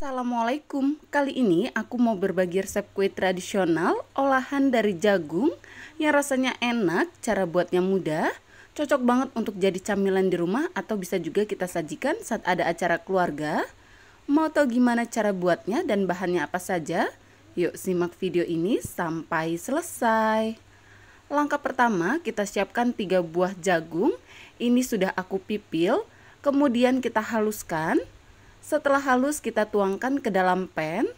Assalamualaikum, kali ini aku mau berbagi resep kue tradisional olahan dari jagung yang rasanya enak, cara buatnya mudah, cocok banget untuk jadi camilan di rumah atau bisa juga kita sajikan saat ada acara keluarga. Mau tahu gimana cara buatnya dan bahannya apa saja? Yuk simak video ini sampai selesai. Langkah pertama kita siapkan 3 buah jagung, ini sudah aku pipil, kemudian kita haluskan. Setelah halus kita tuangkan ke dalam pan.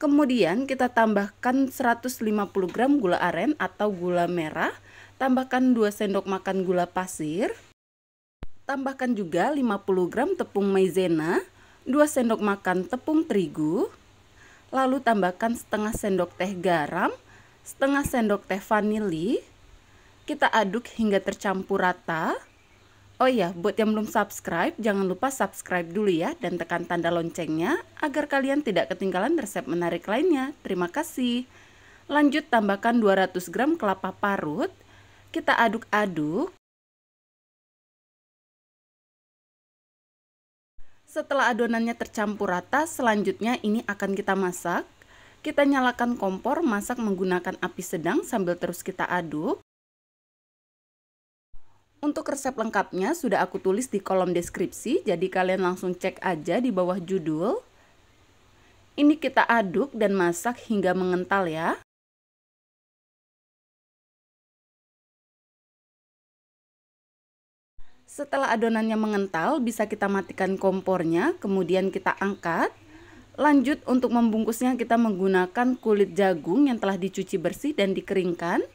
Kemudian kita tambahkan 150 gram gula aren atau gula merah, tambahkan 2 sendok makan gula pasir, tambahkan juga 50 gram tepung maizena, 2 sendok makan tepung terigu, lalu tambahkan setengah sendok teh garam, setengah sendok teh vanili, kita aduk hingga tercampur rata. Oh iya, buat yang belum subscribe, jangan lupa subscribe dulu ya dan tekan tanda loncengnya agar kalian tidak ketinggalan resep menarik lainnya. Terima kasih. Lanjut tambahkan 200 gram kelapa parut. Kita aduk-aduk. Setelah adonannya tercampur rata, selanjutnya ini akan kita masak. Kita nyalakan kompor, masak menggunakan api sedang sambil terus kita aduk. Untuk resep lengkapnya sudah aku tulis di kolom deskripsi, jadi kalian langsung cek aja di bawah judul. Ini kita aduk dan masak hingga mengental ya. Setelah adonannya mengental, bisa kita matikan kompornya, kemudian kita angkat. Lanjut untuk membungkusnya kita menggunakan kulit jagung yang telah dicuci bersih dan dikeringkan.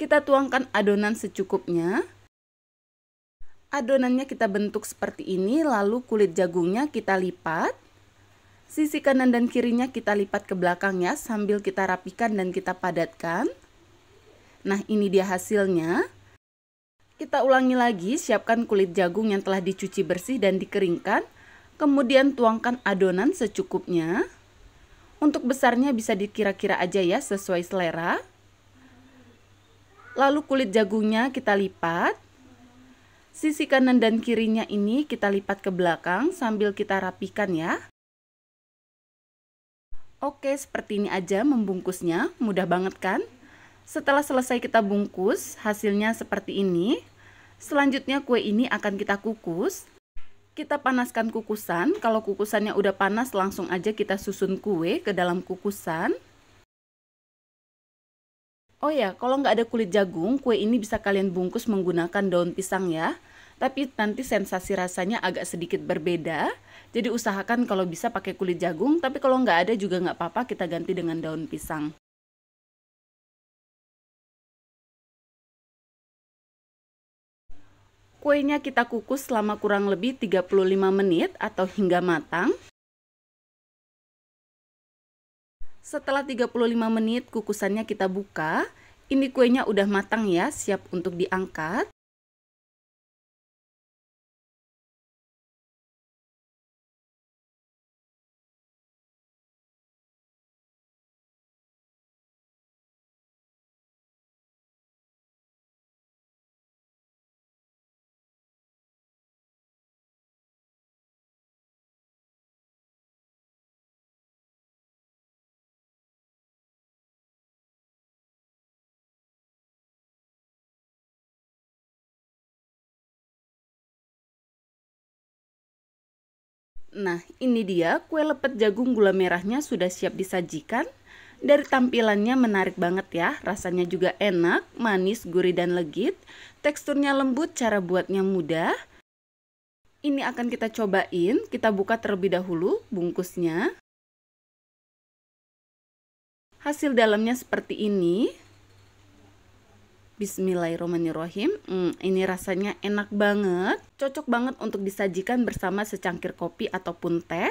Kita tuangkan adonan secukupnya. Adonannya kita bentuk seperti ini, lalu kulit jagungnya kita lipat. Sisi kanan dan kirinya kita lipat ke belakang ya, sambil kita rapikan dan kita padatkan. Nah, ini dia hasilnya. Kita ulangi lagi, siapkan kulit jagung yang telah dicuci bersih dan dikeringkan. Kemudian tuangkan adonan secukupnya. Untuk besarnya bisa dikira-kira aja ya, sesuai selera. Lalu kulit jagungnya kita lipat. Sisi kanan dan kirinya ini kita lipat ke belakang sambil kita rapikan ya. Oke, seperti ini aja membungkusnya. Mudah banget kan? Setelah selesai kita bungkus, hasilnya seperti ini. Selanjutnya kue ini akan kita kukus. Kita panaskan kukusan. Kalau kukusannya udah panas, langsung aja kita susun kue ke dalam kukusan. Oh ya, kalau nggak ada kulit jagung, kue ini bisa kalian bungkus menggunakan daun pisang ya tapi nanti sensasi rasanya agak sedikit berbeda. Jadi usahakan kalau bisa pakai kulit jagung, tapi kalau nggak ada juga nggak apa-apa, kita ganti dengan daun pisang. Kuenya kita kukus selama kurang lebih 35 menit atau hingga matang. Setelah 35 menit kukusannya kita buka. Ini kuenya udah matang ya, siap untuk diangkat. Nah, ini dia kue lepet jagung gula merahnya sudah siap disajikan. Dari tampilannya menarik banget ya, rasanya juga enak, manis, gurih, dan legit. Teksturnya lembut, cara buatnya mudah. Ini akan kita cobain, kita buka terlebih dahulu bungkusnya. Hasil dalamnya seperti ini. Bismillahirrahmanirrahim. Hmm, ini rasanya enak banget, cocok banget untuk disajikan bersama secangkir kopi ataupun teh.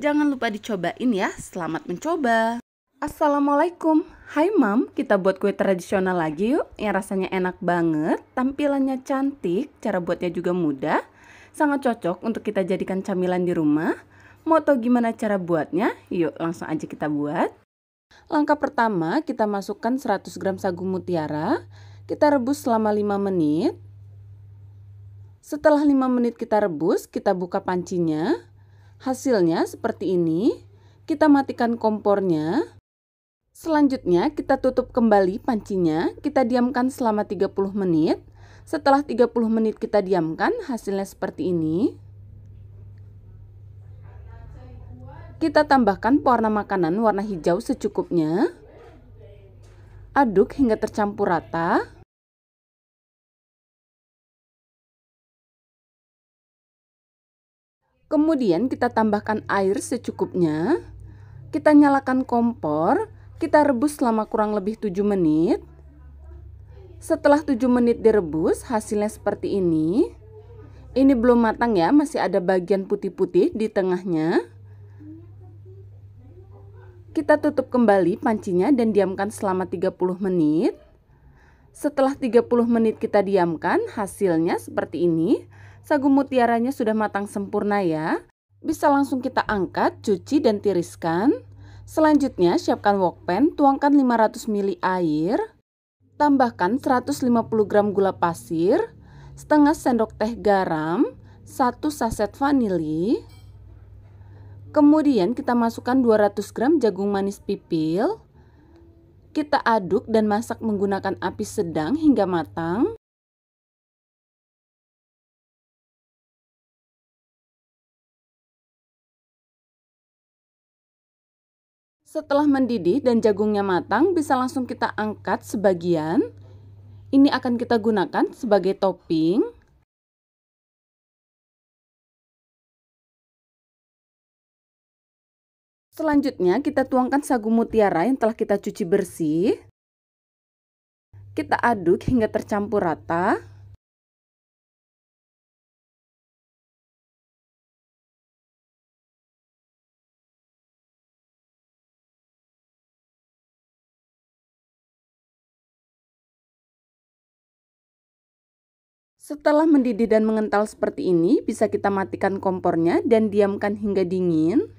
Jangan lupa dicobain ya. Selamat mencoba. Assalamualaikum. Hai Mam, kita buat kue tradisional lagi yuk. Yang rasanya enak banget, tampilannya cantik, cara buatnya juga mudah. Sangat cocok untuk kita jadikan camilan di rumah. Mau tau gimana cara buatnya? Yuk langsung aja kita buat. Langkah pertama, kita masukkan 100 gram sagu mutiara, kita rebus selama 5 menit. Setelah 5 menit kita rebus, kita buka pancinya. Hasilnya seperti ini. Kita matikan kompornya. Selanjutnya kita tutup kembali pancinya. Kita diamkan selama 30 menit. Setelah 30 menit kita diamkan, hasilnya seperti ini. Kita tambahkan pewarna makanan warna hijau secukupnya. Aduk hingga tercampur rata. Kemudian kita tambahkan air secukupnya. Kita nyalakan kompor, kita rebus selama kurang lebih 7 menit. Setelah 7 menit direbus, hasilnya seperti ini. Ini belum matang ya, masih ada bagian putih-putih di tengahnya. Kita tutup kembali pancinya dan diamkan selama 30 menit. Setelah 30 menit kita diamkan, hasilnya seperti ini Sagu mutiaranya sudah matang sempurna ya. Bisa langsung kita angkat, cuci dan tiriskan. Selanjutnya siapkan wok pan, tuangkan 500 ml air, tambahkan 150 gram gula pasir, setengah sendok teh garam, satu saset vanili. Kemudian kita masukkan 200 gram jagung manis pipil. Kita aduk dan masak menggunakan api sedang hingga matang. Setelah mendidih dan jagungnya matang, bisa langsung kita angkat sebagian. Ini akan kita gunakan sebagai topping. Selanjutnya, kita tuangkan sagu mutiara yang telah kita cuci bersih. Kita aduk hingga tercampur rata. Setelah mendidih dan mengental seperti ini, bisa kita matikan kompornya dan diamkan hingga dingin.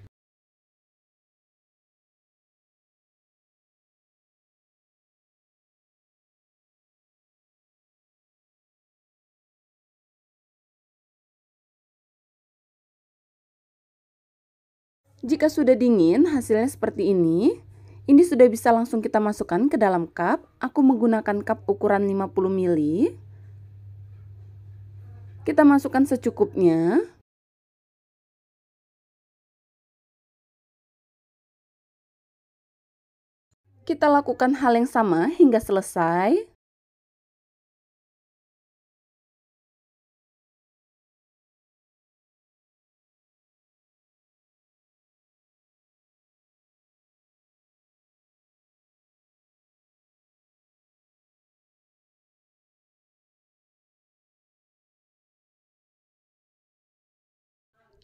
Jika sudah dingin, hasilnya seperti ini. Ini sudah bisa langsung kita masukkan ke dalam cup. Aku menggunakan cup ukuran 50 ml. Kita masukkan secukupnya. Kita lakukan hal yang sama hingga selesai.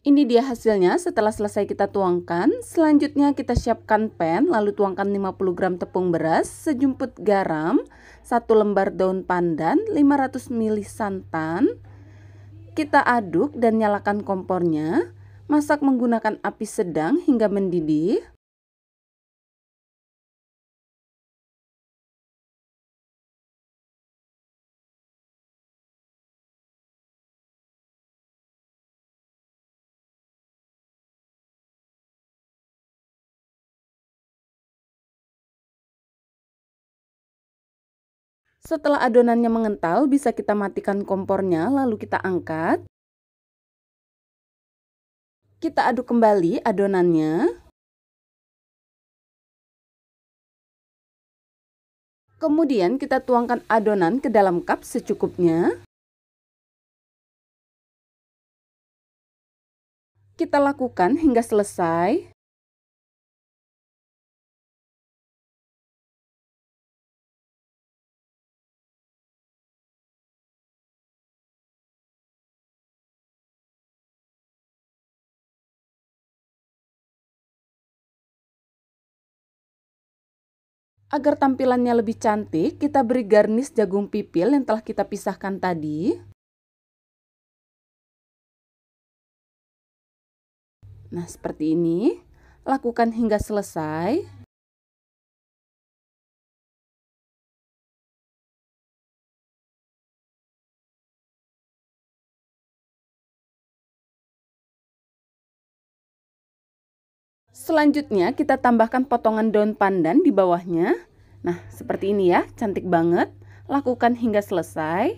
Ini dia hasilnya setelah selesai kita tuangkan. Selanjutnya kita siapkan pan, lalu tuangkan 50 gram tepung beras, sejumput garam, satu lembar daun pandan, 500 ml santan. Kita aduk dan nyalakan kompornya. Masak menggunakan api sedang hingga mendidih. Setelah adonannya mengental, bisa kita matikan kompornya lalu kita angkat. Kita aduk kembali adonannya. Kemudian kita tuangkan adonan ke dalam cup secukupnya. Kita lakukan hingga selesai. Agar tampilannya lebih cantik, kita beri garnish jagung pipil yang telah kita pisahkan tadi. Nah, seperti ini. Lakukan hingga selesai. Selanjutnya kita tambahkan potongan daun pandan di bawahnya. Nah, seperti ini ya, cantik banget. Lakukan hingga selesai.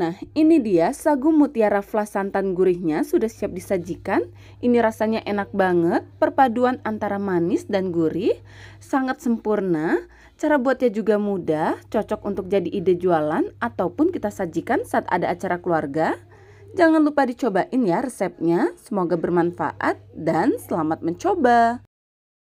Nah, ini dia sagu mutiara flas santan gurihnya sudah siap disajikan. Ini rasanya enak banget, perpaduan antara manis dan gurih, sangat sempurna. Cara buatnya juga mudah, cocok untuk jadi ide jualan ataupun kita sajikan saat ada acara keluarga. Jangan lupa dicobain ya resepnya, semoga bermanfaat dan selamat mencoba.